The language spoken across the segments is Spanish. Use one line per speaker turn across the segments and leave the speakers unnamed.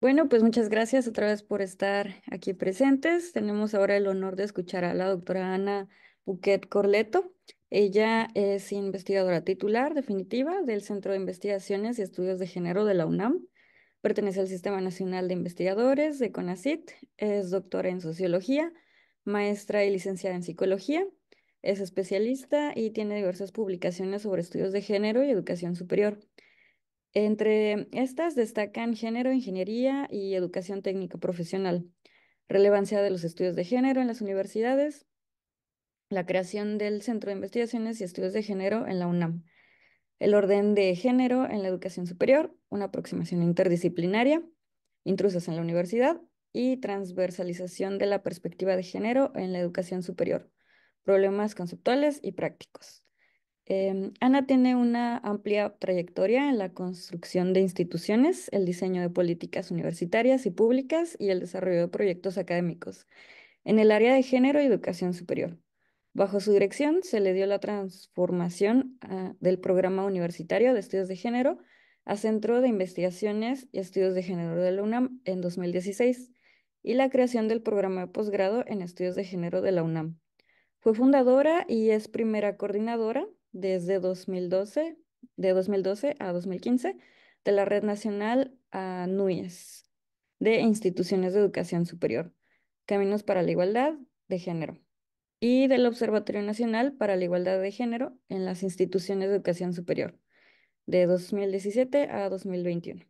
Bueno, pues muchas gracias otra vez por estar aquí presentes. Tenemos ahora el honor de escuchar a la doctora Ana Buquet Corleto. Ella es investigadora titular definitiva del Centro de Investigaciones y Estudios de Género de la UNAM. Pertenece al Sistema Nacional de Investigadores de CONACIT. Es doctora en Sociología, maestra y licenciada en Psicología. Es especialista y tiene diversas publicaciones sobre estudios de género y educación superior. Entre estas destacan género, ingeniería y educación técnica profesional, relevancia de los estudios de género en las universidades, la creación del Centro de Investigaciones y Estudios de Género en la UNAM, el orden de género en la educación superior, una aproximación interdisciplinaria, intrusas en la universidad y transversalización de la perspectiva de género en la educación superior, problemas conceptuales y prácticos. Em, Ana tiene una amplia trayectoria en la construcción de instituciones, el diseño de políticas universitarias y públicas y el desarrollo de proyectos académicos en el área de género y educación superior. Bajo su dirección se le dio la transformación ah, del programa universitario de estudios de género a Centro de Investigaciones y Estudios de Género de la UNAM en 2016 y la creación del programa de posgrado en estudios de género de la UNAM. Fue fundadora y es primera coordinadora desde 2012, de 2012 a 2015, de la Red Nacional a NUIES, de Instituciones de Educación Superior, Caminos para la Igualdad de Género, y del Observatorio Nacional para la Igualdad de Género en las Instituciones de Educación Superior, de 2017 a 2021.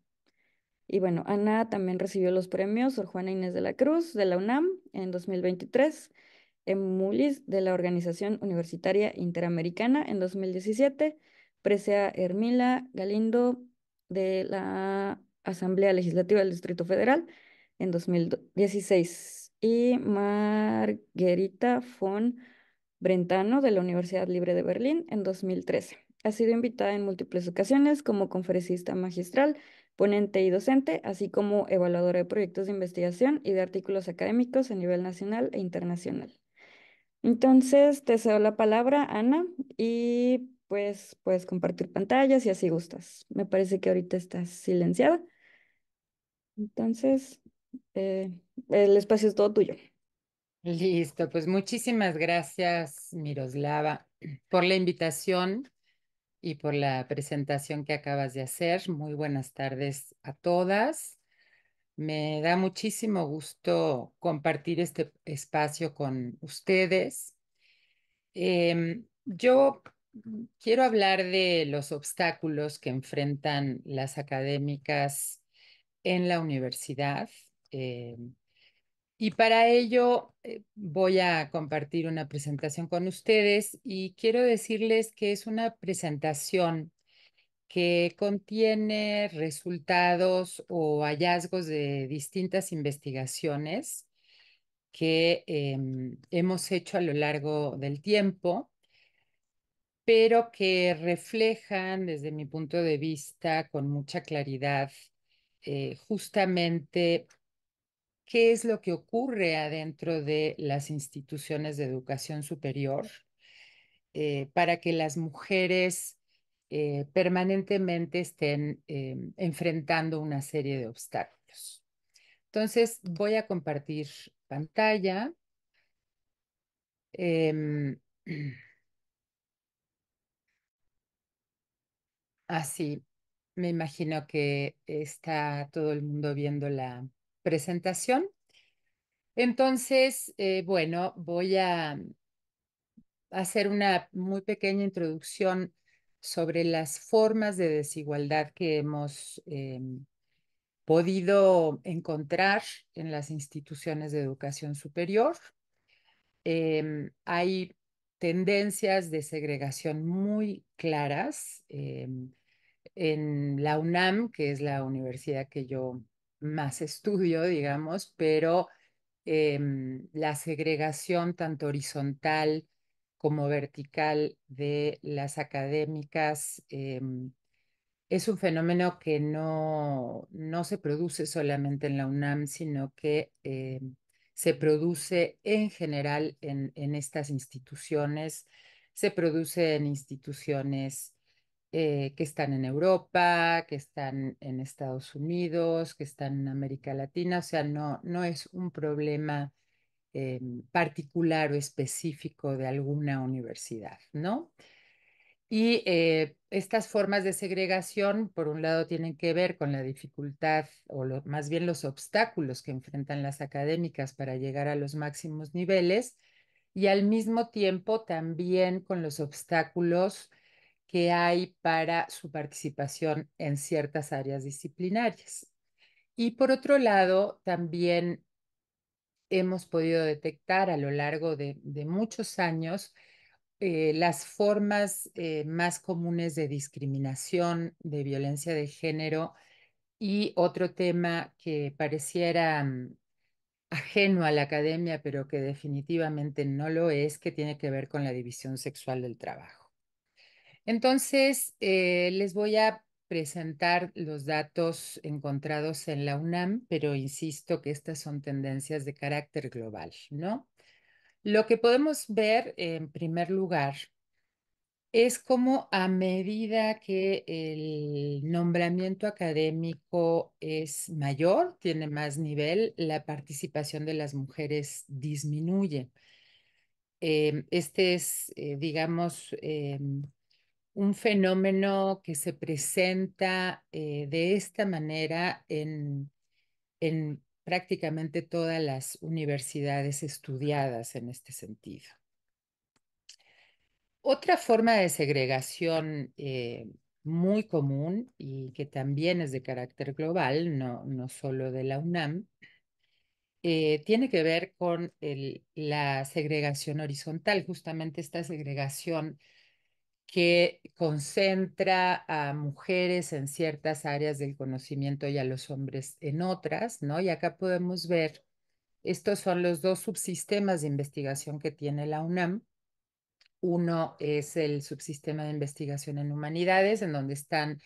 Y bueno, Ana también recibió los premios Sor Juana Inés de la Cruz de la UNAM en 2023 Emulis de la Organización Universitaria Interamericana en 2017, presea Hermila Galindo de la Asamblea Legislativa del Distrito Federal en 2016 y Marguerita von Brentano de la Universidad Libre de Berlín en 2013. Ha sido invitada en múltiples ocasiones como conferencista magistral, ponente y docente, así como evaluadora de proyectos de investigación y de artículos académicos a nivel nacional e internacional. Entonces, te cedo la palabra, Ana, y pues puedes compartir pantallas si así gustas. Me parece que ahorita estás silenciada. Entonces, eh, el espacio es todo tuyo.
Listo, pues muchísimas gracias, Miroslava, por la invitación y por la presentación que acabas de hacer. Muy buenas tardes a todas. Me da muchísimo gusto compartir este espacio con ustedes. Em, yo quiero hablar de los obstáculos que enfrentan las académicas en la universidad. Em, y para ello eh, voy a compartir una presentación con ustedes y quiero decirles que es una presentación que contiene resultados o hallazgos de distintas investigaciones que em, hemos hecho a lo largo del tiempo, pero que reflejan desde mi punto de vista con mucha claridad eh, justamente qué es lo que ocurre adentro de las instituciones de educación superior eh, para que las mujeres eh, permanentemente estén em, enfrentando una serie de obstáculos. Entonces, voy a compartir pantalla. Em, así, ah, me imagino que está todo el mundo viendo la presentación. Entonces, eh, bueno, voy a hacer una muy pequeña introducción sobre las formas de desigualdad que hemos em, podido encontrar en las instituciones de educación superior. Em, hay tendencias de segregación muy claras. Em, en la UNAM, que es la universidad que yo más estudio, digamos, pero la segregación tanto horizontal como vertical de las académicas em, es un fenómeno que no, no, se produce solamente en la UNAM, sino que em, se produce en general en, en, estas instituciones, se produce en instituciones eh, que están en Europa, que están en Estados Unidos, que están en América Latina, o sea, no, no es un problema particular o específico de alguna universidad, ¿no? Y eh, estas formas de segregación, por un lado, tienen que ver con la dificultad o más bien los obstáculos que enfrentan las académicas para llegar a los máximos niveles y al mismo tiempo también con los obstáculos que hay para su participación en ciertas áreas disciplinarias. Y por otro lado, también hemos podido detectar a lo largo de, muchos años eh, las formas eh, más comunes de discriminación, de violencia de género y otro tema que pareciera mm, ajeno a la academia, pero que definitivamente no lo es, que tiene que ver con la división sexual del trabajo. Entonces, eh, les voy a presentar los datos encontrados en la UNAM, pero insisto que estas son tendencias de carácter global, ¿no? Lo que podemos ver en primer lugar es como a medida que el nombramiento académico es mayor, tiene más nivel, la participación de las mujeres disminuye. Em, este es, eh, digamos, em, un fenómeno que se presenta eh, de esta manera en, prácticamente todas las universidades estudiadas en este sentido. Otra forma de segregación eh, muy común y que también es de carácter global, no, solo de la UNAM, eh, tiene que ver con la segregación horizontal, justamente esta segregación que concentra a mujeres en ciertas áreas del conocimiento y a los hombres en otras, ¿no? Y acá podemos ver, estos son los dos subsistemas de investigación que tiene la UNAM. Uno es el subsistema de investigación en humanidades, en donde están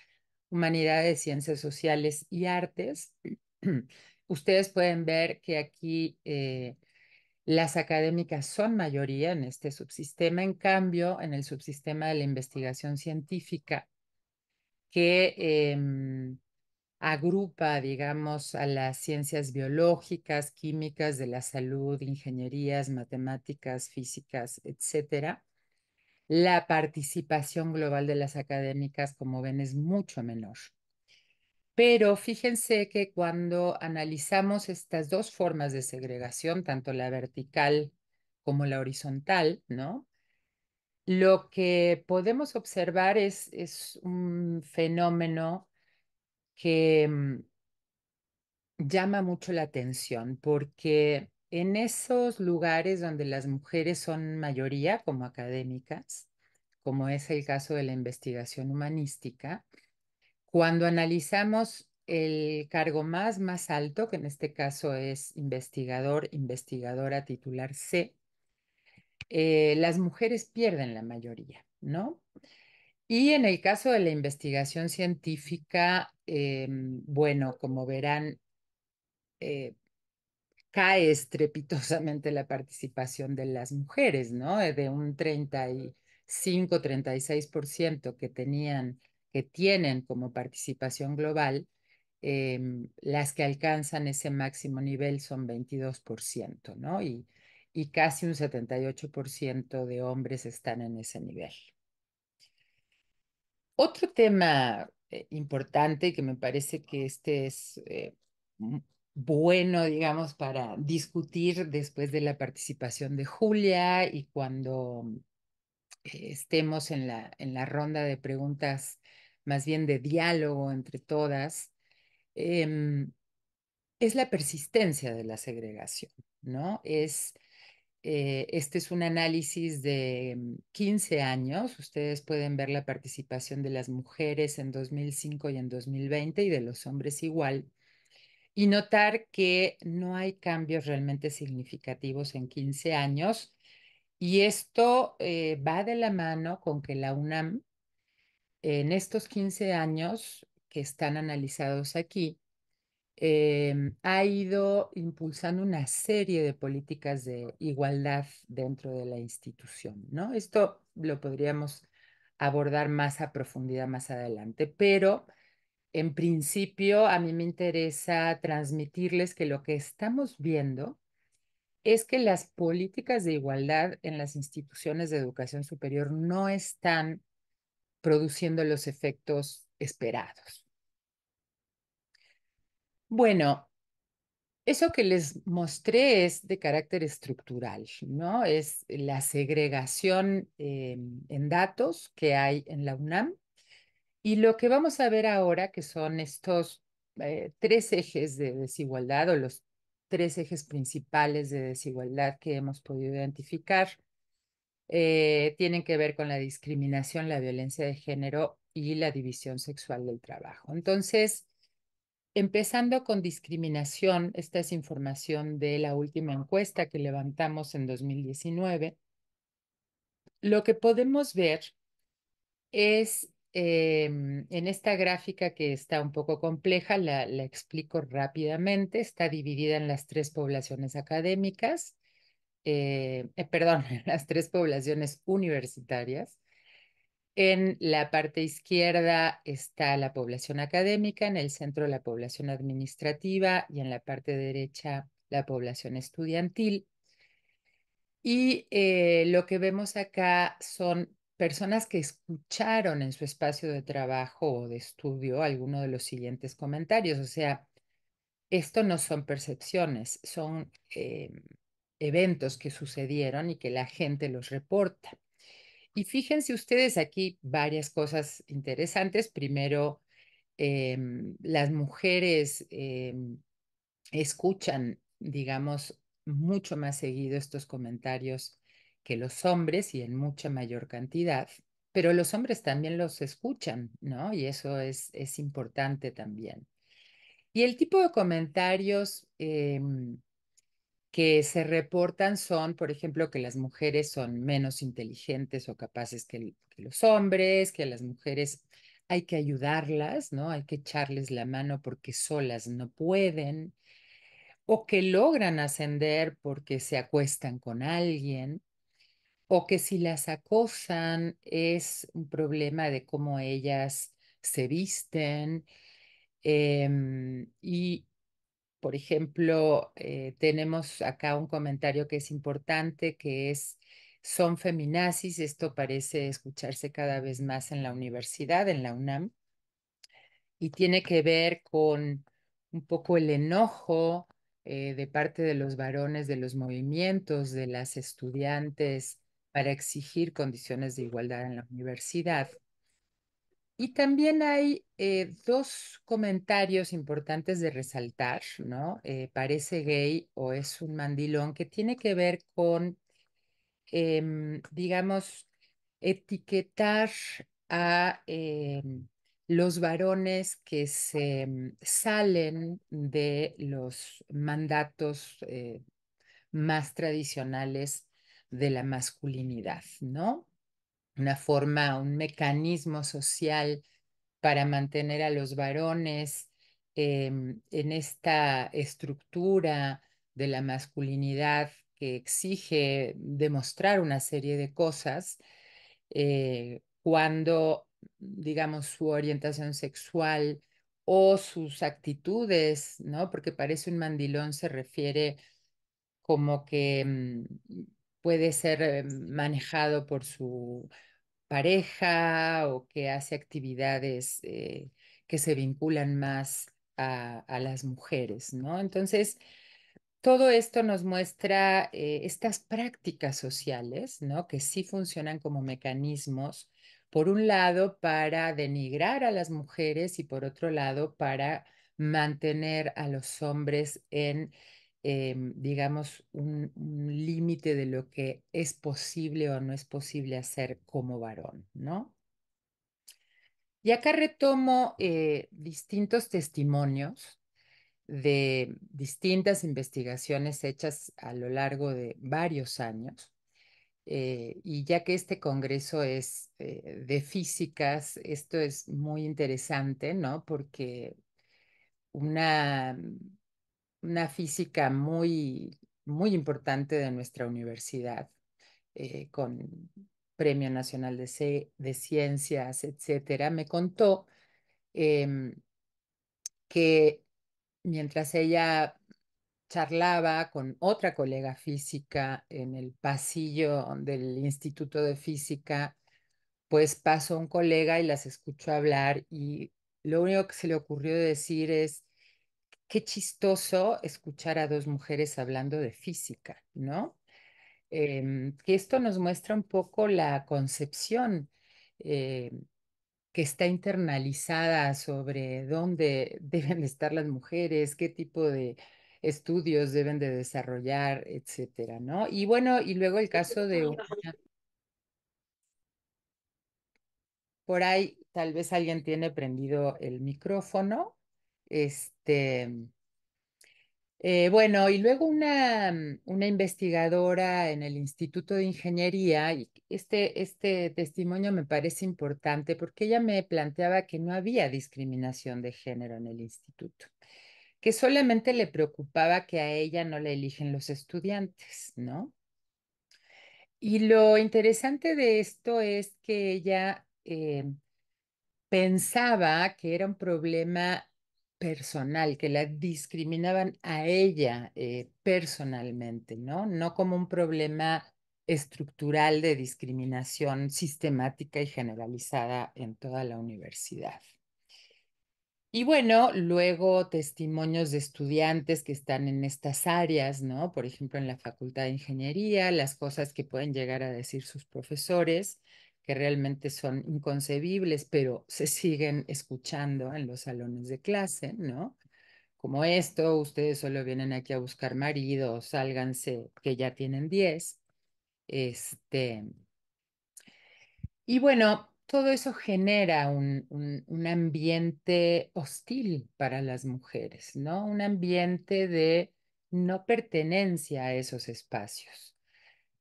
humanidades, ciencias sociales y artes. Ustedes pueden ver que aquí eh, las académicas son mayoría en este subsistema, en cambio, en el subsistema de la investigación científica, que em, agrupa, digamos, a las ciencias biológicas, químicas, de la salud, ingenierías, matemáticas, físicas, etcétera, la participación global de las académicas, como ven, es mucho menor. Pero fíjense que cuando analizamos estas dos formas de segregación, tanto la vertical como la horizontal, Lo que podemos observar es un fenómeno que mm, llama mucho la atención porque en esos lugares donde las mujeres son mayoría como académicas, como es el caso de la investigación humanística, cuando analizamos el cargo más, más alto, que en este caso es investigador, investigadora titular C, eh, las mujeres pierden la mayoría, ¿no? Y en el caso de la investigación científica, eh, bueno, como verán, eh, cae estrepitosamente la participación de las mujeres, ¿no? De un 35, 36% que tenían que tienen como participación global, em, las que alcanzan ese máximo nivel son 22%, ¿no? Y, y casi un 78% de hombres están en ese nivel. Otro tema eh, importante que me parece que este es eh, bueno, digamos, para discutir después de la participación de Julia y cuando eh, estemos en la, en la ronda de preguntas más bien de diálogo entre todas, em, es la persistencia de la segregación, ¿no? Es, eh, este es un análisis de 15 em, años, ustedes pueden ver la participación de las mujeres en 2005 y en 2020 y de los hombres igual, y notar que no hay cambios realmente significativos en 15 años. Y esto eh, va de la mano con que la UNAM en estos 15 años que están analizados aquí, em, ha ido impulsando una serie de políticas de igualdad dentro de la institución, ¿no? Esto lo podríamos abordar más a profundidad más adelante, pero en principio a mí me interesa transmitirles que lo que estamos viendo es que las políticas de igualdad en las instituciones de educación superior no están produciendo los efectos esperados. Bueno, eso que les mostré es de carácter estructural, ¿no? Es la segregación eh, en datos que hay en la UNAM. Y lo que vamos a ver ahora, que son estos eh, tres ejes de desigualdad o los tres ejes principales de desigualdad que hemos podido identificar, eh, tienen que ver con la discriminación, la violencia de género y la división sexual del trabajo. Entonces, empezando con discriminación, esta es información de la última encuesta que levantamos en 2019, lo que podemos ver es em, en esta gráfica que está un poco compleja, la explico rápidamente, está dividida en las tres poblaciones académicas, eh, eh, perdón, las tres poblaciones universitarias. En la parte izquierda está la población académica, en el centro la población administrativa y en la parte derecha la población estudiantil. Y eh, lo que vemos acá son personas que escucharon en su espacio de trabajo o de estudio alguno de los siguientes comentarios. O sea, esto no son percepciones, son em, eventos que sucedieron y que la gente los reporta. Y fíjense ustedes aquí varias cosas interesantes. Primero, em, las mujeres em, escuchan, digamos, mucho más seguido estos comentarios que los hombres y en mucha mayor cantidad, pero los hombres también los escuchan, ¿no? Y eso es, importante también. Y el tipo de comentarios em, que se reportan son, por ejemplo, que las mujeres son menos inteligentes o capaces que, los hombres, que a las mujeres hay que ayudarlas, ¿no? Hay que echarles la mano porque solas no pueden, o que logran ascender porque se acuestan con alguien, o que si las acosan es un problema de cómo ellas se visten. Em, y, por ejemplo, eh, tenemos acá un comentario que es importante, que es, son feminazis, esto parece escucharse cada vez más en la universidad, en la UNAM, y tiene que ver con un poco el enojo eh, de parte de los varones, de los movimientos, de las estudiantes para exigir condiciones de igualdad en la universidad y también hay eh, dos comentarios importantes de resaltar, ¿no? Eh, parece gay o es un mandilón, que tiene que ver con, em, digamos, etiquetar a em, los varones que se mm, salen de los mandatos eh, más tradicionales de la masculinidad, ¿no? una forma, un mecanismo social para mantener a los varones em, en esta estructura de la masculinidad que exige demostrar una serie de cosas, eh, cuando, digamos, su orientación sexual o sus actitudes, ¿no? Porque parece un mandilón, se refiere como que mm, puede ser eh, manejado por su pareja o que hace actividades eh, que se vinculan más a, las mujeres, ¿no? Entonces, todo esto nos muestra eh, estas prácticas sociales, ¿no? Que sí funcionan como mecanismos, por un lado, para denigrar a las mujeres y por otro lado, para mantener a los hombres en Em, digamos, un, límite de lo que es posible o no es posible hacer como varón, ¿no? Y acá retomo eh, distintos testimonios de distintas investigaciones hechas a lo largo de varios años. Eh, y ya que este congreso es eh, de físicas, esto es muy interesante, ¿no? Porque una una física muy, muy importante de nuestra universidad, eh, con Premio Nacional de, Ciencias, etcétera, me contó em, que mientras ella charlaba con otra colega física en el pasillo del Instituto de Física, pues pasó un colega y las escuchó hablar y lo único que se le ocurrió decir es, qué chistoso escuchar a dos mujeres hablando de física, ¿no? Em, que esto nos muestra un poco la concepción eh, que está internalizada sobre dónde deben estar las mujeres, qué tipo de estudios deben de desarrollar, etcétera, ¿no? Y bueno, y luego el caso de Por ahí tal vez alguien tiene prendido el micrófono. Este, eh, bueno, y luego una, mm, una, investigadora en el Instituto de Ingeniería, y este, este testimonio me parece importante porque ella me planteaba que no había discriminación de género en el instituto, que solamente le preocupaba que a ella no le eligen los estudiantes, ¿no? Y lo interesante de esto es que ella eh, pensaba que era un problema personal, que la discriminaban a ella eh, personalmente, ¿no? No como un problema estructural de discriminación sistemática y generalizada en toda la universidad. Y bueno, luego testimonios de estudiantes que están en estas áreas, ¿no? Por ejemplo, en la Facultad de Ingeniería, las cosas que pueden llegar a decir sus profesores que realmente son inconcebibles, pero se siguen escuchando en los salones de clase, ¿no? Como esto, ustedes solo vienen aquí a buscar marido, sálganse, que ya tienen 10. Este... Y bueno, todo eso genera un, ambiente hostil para las mujeres, ¿no? Un ambiente de no pertenencia a esos espacios.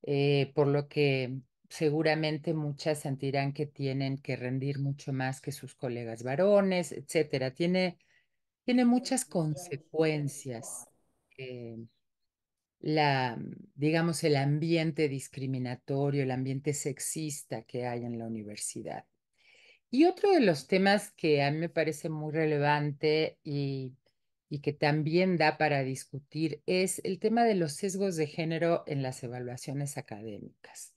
Eh, por lo que seguramente muchas sentirán que tienen que rendir mucho más que sus colegas varones, etcétera. Tiene, muchas consecuencias. Eh, digamos, el ambiente discriminatorio, el ambiente sexista que hay en la universidad. Y otro de los temas que a mí me parece muy relevante y que también da para discutir es el tema de los sesgos de género en las evaluaciones académicas.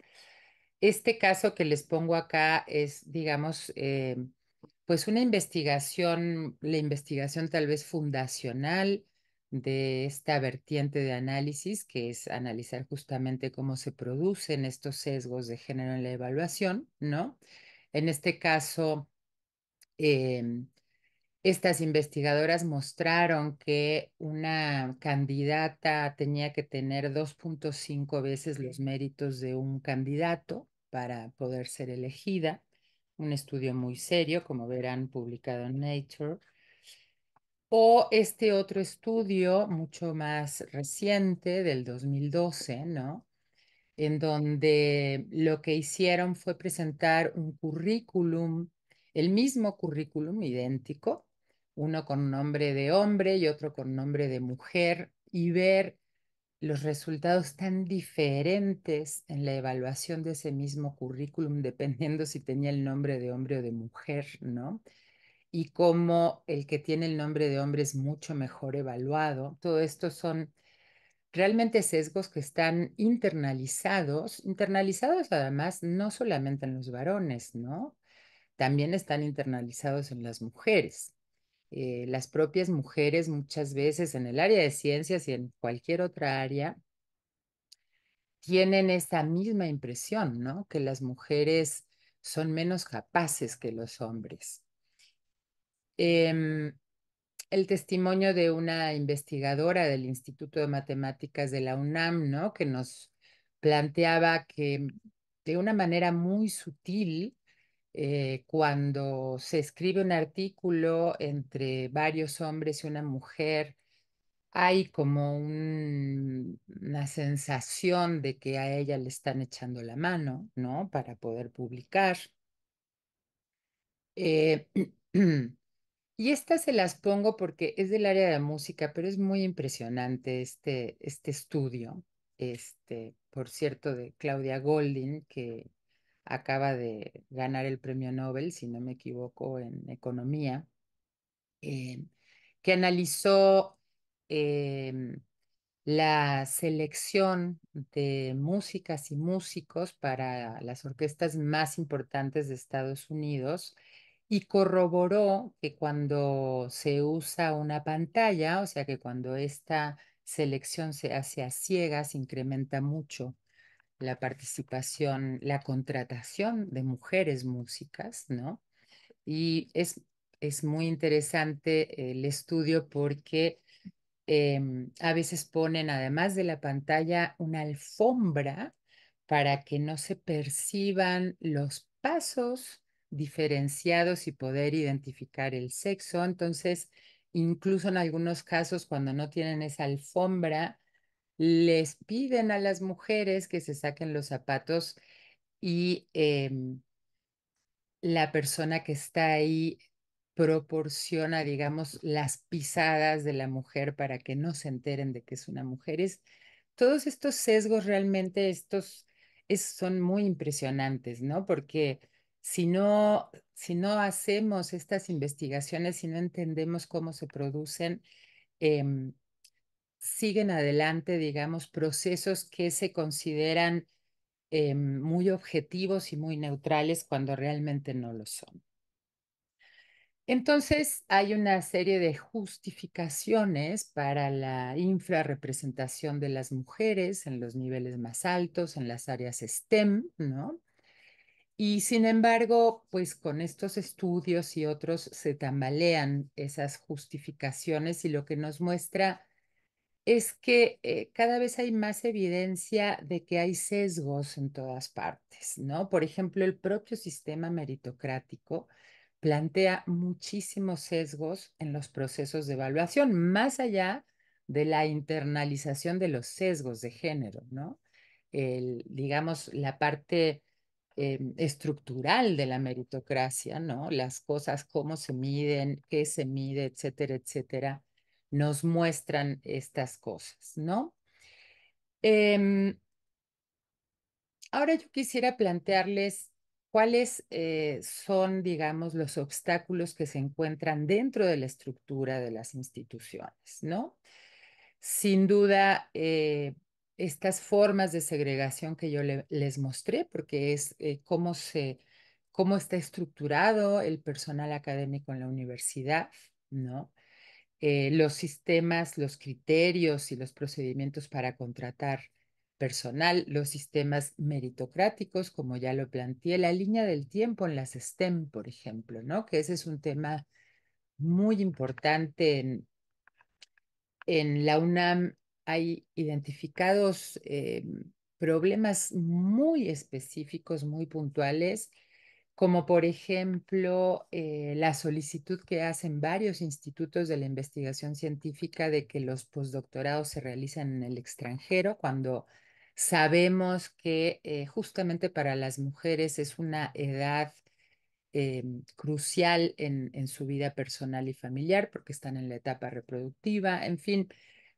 Este caso que les pongo acá es, digamos, eh, pues una investigación, la investigación tal vez fundacional de esta vertiente de análisis, que es analizar justamente cómo se producen estos sesgos de género en la evaluación, ¿no? En este caso, em, estas investigadoras mostraron que una candidata tenía que tener 2.5 veces los méritos de un candidato para poder ser elegida. Un estudio muy serio, como verán, publicado en Nature. O este otro estudio, mucho más reciente, del 2012, ¿no? En donde lo que hicieron fue presentar un currículum, el mismo currículum idéntico, uno con nombre de hombre y otro con nombre de mujer, y ver los resultados tan diferentes en la evaluación de ese mismo currículum, dependiendo si tenía el nombre de hombre o de mujer, ¿no? Y cómo el que tiene el nombre de hombre es mucho mejor evaluado. Todo esto son realmente sesgos que están internalizados, internalizados además no solamente en los varones, ¿no? También están internalizados en las mujeres. Eh, las propias mujeres muchas veces en el área de ciencias y en cualquier otra área tienen esta misma impresión, ¿no? Que las mujeres son menos capaces que los hombres. Em, el testimonio de una investigadora del Instituto de Matemáticas de la UNAM, ¿no? Que nos planteaba que de una manera muy sutil, eh, cuando se escribe un artículo entre varios hombres y una mujer, hay como una sensación de que a ella le están echando la mano, ¿no? Para poder publicar. Eh, y estas se las pongo porque es del área de la música, pero es muy impresionante este, este estudio, este, por cierto, de Claudia Golding, que acaba de ganar el premio Nobel, si no me equivoco, en economía, eh, que analizó em, la selección de músicas y músicos para las orquestas más importantes de Estados Unidos y corroboró que cuando se usa una pantalla, o sea que cuando esta selección se hace a ciegas, incrementa mucho la participación, la contratación de mujeres músicas, ¿no? Y es, muy interesante el estudio porque em, a veces ponen, además de la pantalla, una alfombra para que no se perciban los pasos diferenciados y poder identificar el sexo. Entonces, incluso en algunos casos, cuando no tienen esa alfombra, les piden a las mujeres que se saquen los zapatos y em, la persona que está ahí proporciona, digamos, las pisadas de la mujer para que no se enteren de que es una mujer. Es, todos estos sesgos realmente estos son muy impresionantes, ¿no? Porque si no, si no hacemos estas investigaciones, si no entendemos cómo se producen, em, siguen adelante, digamos, procesos que se consideran eh, muy objetivos y muy neutrales cuando realmente no lo son. Entonces, hay una serie de justificaciones para la infrarrepresentación de las mujeres en los niveles más altos, en las áreas STEM, ¿no? Y sin embargo, pues con estos estudios y otros se tambalean esas justificaciones y lo que nos muestra es que eh, cada vez hay más evidencia de que hay sesgos en todas partes, ¿no? Por ejemplo, el propio sistema meritocrático plantea muchísimos sesgos en los procesos de evaluación, más allá de la internalización de los sesgos de género, ¿no? digamos, la parte em, estructural de la meritocracia, ¿no? Las cosas, cómo se miden, qué se mide, etcétera, etcétera nos muestran estas cosas, ¿no? Em, ahora yo quisiera plantearles cuáles eh, son, digamos, los obstáculos que se encuentran dentro de la estructura de las instituciones, ¿no? Sin duda, eh, estas formas de segregación que yo les mostré, porque es eh, cómo cómo está estructurado el personal académico en la universidad, ¿no? Eh, los sistemas, los criterios y los procedimientos para contratar personal, los sistemas meritocráticos, como ya lo planteé, la línea del tiempo en las STEM, por ejemplo, ¿no? Que ese es un tema muy importante en, la UNAM. Hay identificados eh, problemas muy específicos, muy puntuales, como por ejemplo eh, la solicitud que hacen varios institutos de la investigación científica de que los postdoctorados se realizan en el extranjero, cuando sabemos que eh, justamente para las mujeres es una edad eh, crucial en, en su vida personal y familiar, porque están en la etapa reproductiva, en fin,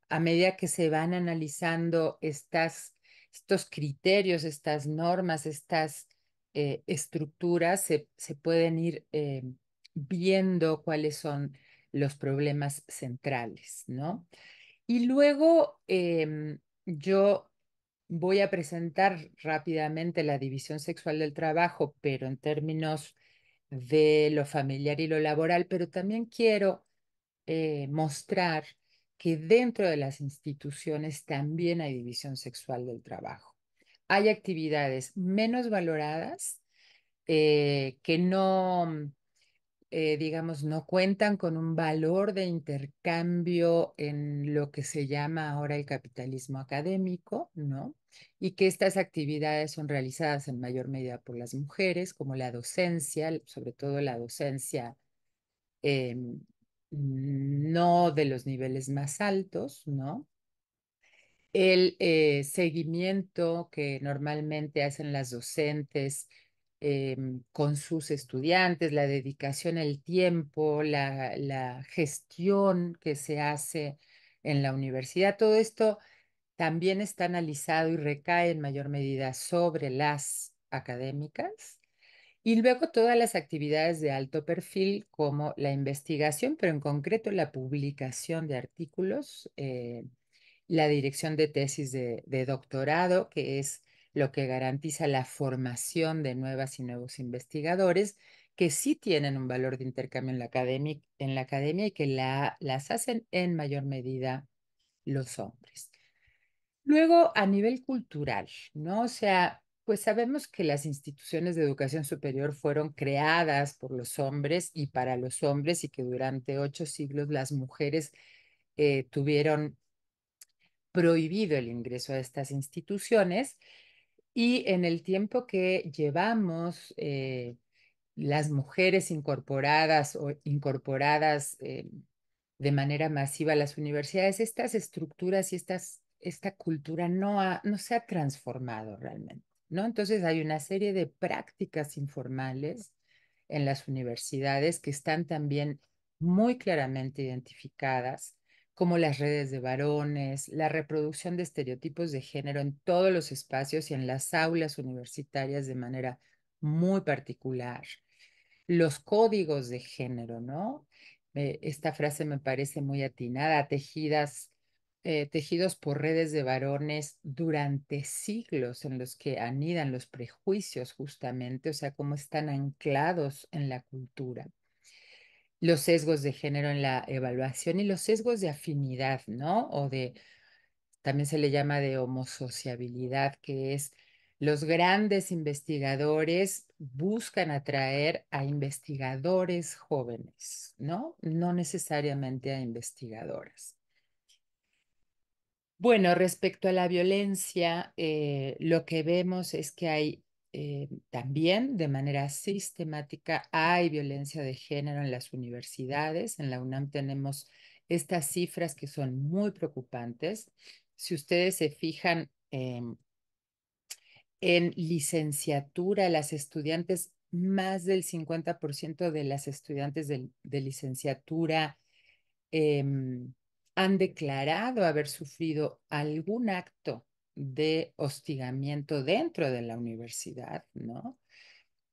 a medida que se van analizando estas, estos criterios, estas normas, estas eh, estructuras se, pueden ir eh, viendo cuáles son los problemas centrales, ¿no? Y luego em, yo voy a presentar rápidamente la división sexual del trabajo, pero en términos de lo familiar y lo laboral, pero también quiero eh, mostrar que dentro de las instituciones también hay división sexual del trabajo hay actividades menos valoradas eh, que no, eh, digamos, no cuentan con un valor de intercambio en lo que se llama ahora el capitalismo académico, ¿no? Y que estas actividades son realizadas en mayor medida por las mujeres, como la docencia, sobre todo la docencia em, no de los niveles más altos, ¿no? el eh, seguimiento que normalmente hacen las docentes em, con sus estudiantes, la dedicación, el tiempo, la, gestión que se hace en la universidad, todo esto también está analizado y recae en mayor medida sobre las académicas. Y luego todas las actividades de alto perfil como la investigación, pero en concreto la publicación de artículos. Eh, la dirección de tesis de, doctorado, que es lo que garantiza la formación de nuevas y nuevos investigadores que sí tienen un valor de intercambio en la, academia, en la academia y que la, las hacen en mayor medida los hombres. Luego, a nivel cultural, ¿no? O sea, pues sabemos que las instituciones de educación superior fueron creadas por los hombres y para los hombres y que durante ocho siglos las mujeres eh, tuvieron prohibido el ingreso a estas instituciones y en el tiempo que llevamos eh, las mujeres incorporadas o incorporadas eh, de manera masiva a las universidades, estas estructuras y estas, esta cultura no, no se ha transformado realmente. ¿no? Entonces hay una serie de prácticas informales en las universidades que están también muy claramente identificadas como las redes de varones, la reproducción de estereotipos de género en todos los espacios y en las aulas universitarias de manera muy particular, los códigos de género, ¿no? Eh, esta frase me parece muy atinada, tejidas, eh, tejidos por redes de varones durante siglos en los que anidan los prejuicios justamente, o sea, cómo están anclados en la cultura los sesgos de género en la evaluación y los sesgos de afinidad, ¿no? O de, también se le llama de homosociabilidad, que es los grandes investigadores buscan atraer a investigadores jóvenes, ¿no? No necesariamente a investigadoras. Bueno, respecto a la violencia, eh, lo que vemos es que hay eh, también de manera sistemática hay violencia de género en las universidades. En la UNAM tenemos estas cifras que son muy preocupantes. Si ustedes se fijan em, en licenciatura, las estudiantes, más del 50% de las estudiantes de, licenciatura em, han declarado haber sufrido algún acto de hostigamiento dentro de la universidad, ¿no?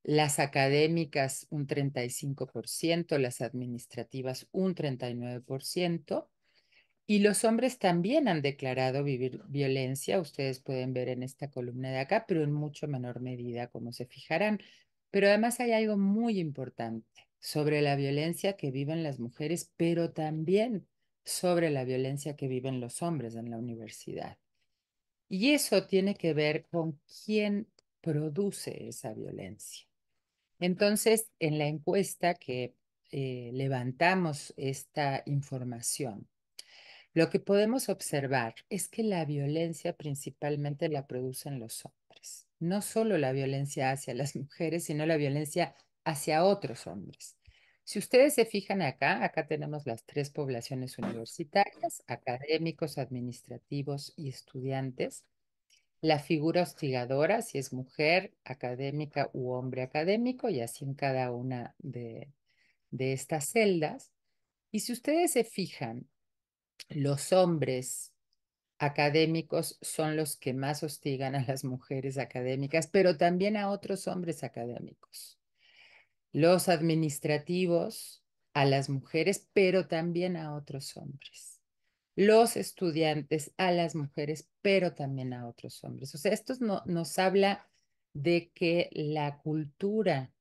Las académicas un 35%, las administrativas un 39%, y los hombres también han declarado vivir violencia, ustedes pueden ver en esta columna de acá, pero en mucho menor medida, como se fijarán. Pero además hay algo muy importante sobre la violencia que viven las mujeres, pero también sobre la violencia que viven los hombres en la universidad. Y eso tiene que ver con quién produce esa violencia. Entonces, en la encuesta que eh, levantamos esta información, lo que podemos observar es que la violencia principalmente la producen los hombres, no solo la violencia hacia las mujeres, sino la violencia hacia otros hombres. Si ustedes se fijan acá, acá tenemos las tres poblaciones universitarias, académicos, administrativos y estudiantes. La figura hostigadora, si es mujer académica u hombre académico, y así en cada una de, de estas celdas. Y si ustedes se fijan, los hombres académicos son los que más hostigan a las mujeres académicas, pero también a otros hombres académicos los administrativos a las mujeres, pero también a otros hombres. Los estudiantes a las mujeres, pero también a otros hombres. O sea, esto nos habla de que la cultura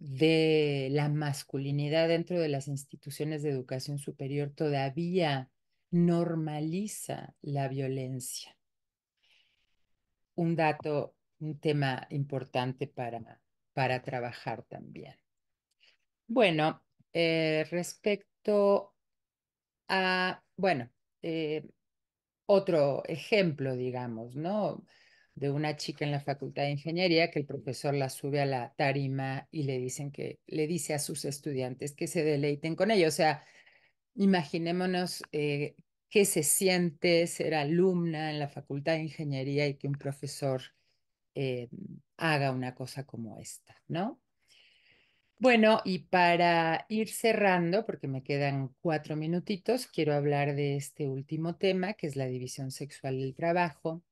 de la masculinidad dentro de las instituciones de educación superior todavía normaliza la violencia. Un dato, un tema importante para para trabajar también. Bueno, eh, respecto a, bueno, eh, otro ejemplo, digamos, ¿no? De una chica en la Facultad de Ingeniería que el profesor la sube a la tarima y le dicen que, le dice a sus estudiantes que se deleiten con ella. O sea, imaginémonos eh, qué se siente ser alumna en la Facultad de Ingeniería y que un profesor eh, haga una cosa como esta, ¿no? Bueno, y para ir cerrando, porque me quedan cuatro minutitos, quiero hablar de este último tema, que es la división sexual del trabajo.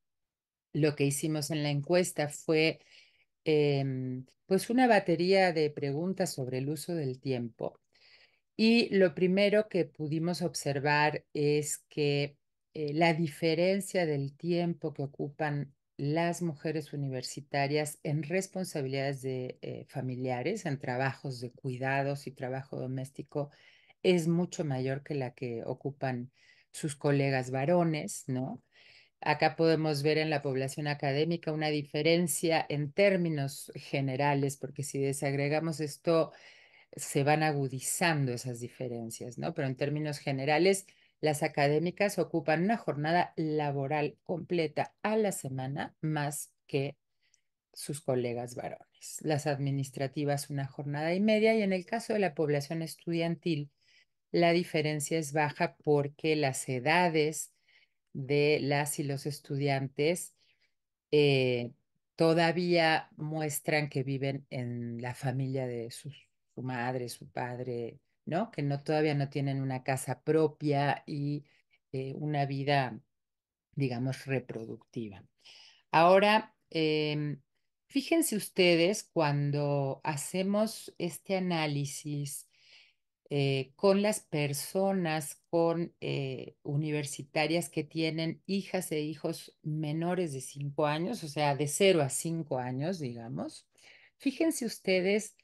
Lo que hicimos en la encuesta fue em, pues una batería de preguntas sobre el uso del tiempo. Y lo primero que pudimos observar es que eh, la diferencia del tiempo que ocupan las mujeres universitarias en responsabilidades de eh, familiares, en trabajos de cuidados y trabajo doméstico, es mucho mayor que la que ocupan sus colegas varones, ¿no? Acá podemos ver en la población académica una diferencia en términos generales, porque si desagregamos esto, se van agudizando esas diferencias, ¿no? Pero en términos generales, las académicas ocupan una jornada laboral completa a la semana más que sus colegas varones. Las administrativas una jornada y media y en el caso de la población estudiantil la diferencia es baja porque las edades de las y los estudiantes eh, todavía muestran que viven en la familia de su madre, su padre, que no, todavía no tienen una casa propia y eh, una vida, digamos, reproductiva. Ahora, em, fíjense ustedes cuando hacemos este análisis eh, con las personas, con eh, universitarias que tienen hijas e hijos menores de 5 años, o sea, de 0 a 5 años, digamos, fíjense ustedes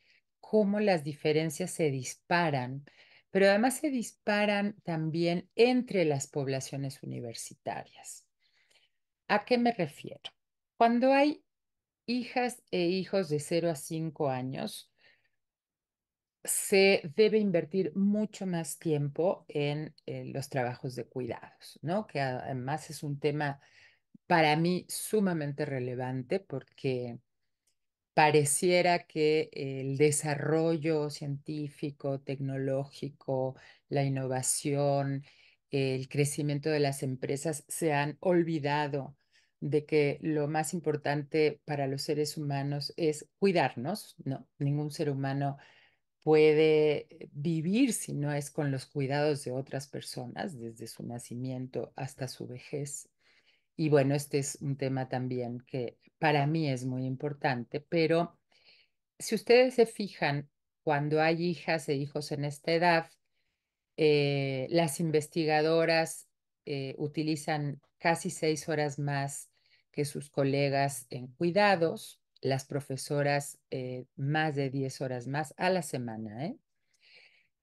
cómo las diferencias se disparan, pero además se disparan también entre las poblaciones universitarias. ¿A qué me refiero? Cuando hay hijas e hijos de 0 a 5 años, se debe invertir mucho más tiempo en eh, los trabajos de cuidados, ¿no? Que además es un tema para mí sumamente relevante porque pareciera que el desarrollo científico, tecnológico, la innovación, el crecimiento de las empresas se han olvidado de que lo más importante para los seres humanos es cuidarnos, ¿no? Ningún ser humano puede vivir si no es con los cuidados de otras personas, desde su nacimiento hasta su vejez. Y bueno, este es un tema también que para mí es muy importante, pero si ustedes se fijan, cuando hay hijas e hijos en esta edad, eh, las investigadoras eh, utilizan casi seis horas más que sus colegas en cuidados, las profesoras eh, más de diez horas más a la semana.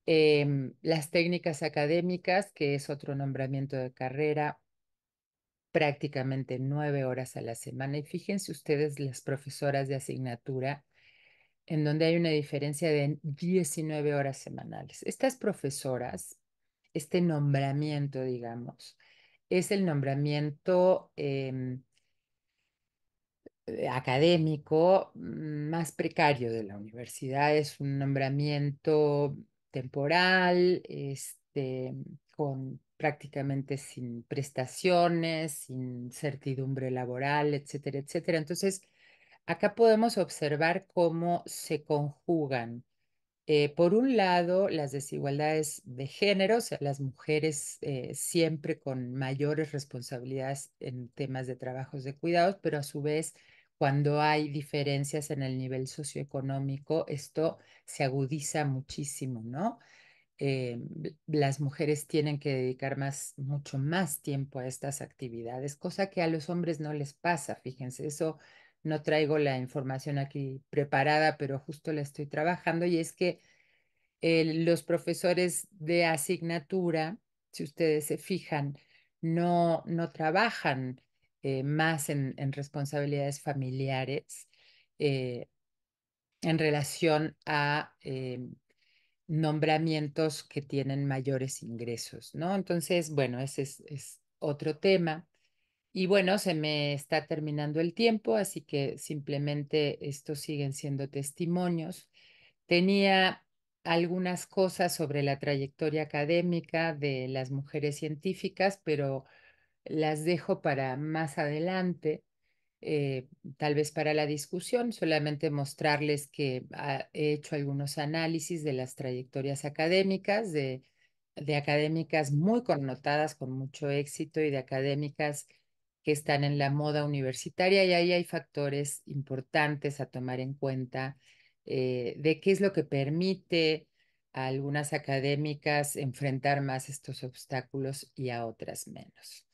Em, las técnicas académicas, que es otro nombramiento de carrera, prácticamente nueve horas a la semana. Y fíjense ustedes las profesoras de asignatura, en donde hay una diferencia de 19 horas semanales. Estas profesoras, este nombramiento, digamos, es el nombramiento em, eh, académico más precario de la universidad. Es un nombramiento temporal, este, con prácticamente sin prestaciones, sin certidumbre laboral, etcétera, etcétera. Entonces, acá podemos observar cómo se conjugan, eh, por un lado, las desigualdades de género, o sea, las mujeres eh, siempre con mayores responsabilidades en temas de trabajos de cuidados, pero a su vez, cuando hay diferencias en el nivel socioeconómico, esto se agudiza muchísimo, ¿no? Eh, las mujeres tienen que dedicar más, mucho más tiempo a estas actividades, cosa que a los hombres no les pasa, fíjense, eso no traigo la información aquí preparada, pero justo la estoy trabajando y es que eh, los profesores de asignatura, si ustedes se fijan, no, no trabajan eh, más en, responsabilidades familiares en relación a em, nombramientos que tienen mayores ingresos, ¿no? Entonces, bueno, ese es, es otro tema. Y bueno, se me está terminando el tiempo, así que simplemente estos siguen siendo testimonios. Tenía algunas cosas sobre la trayectoria académica de las mujeres científicas, pero las dejo para más adelante. Eh, tal vez para la discusión, solamente mostrarles que he hecho algunos análisis de las trayectorias académicas, de, académicas muy connotadas con mucho éxito y de académicas que están en la moda universitaria y ahí hay factores importantes a tomar en cuenta eh, de qué es lo que permite a algunas académicas enfrentar más estos obstáculos y a otras menos.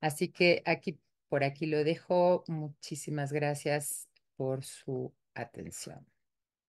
Así que aquí por aquí lo dejo. Muchísimas gracias por su atención.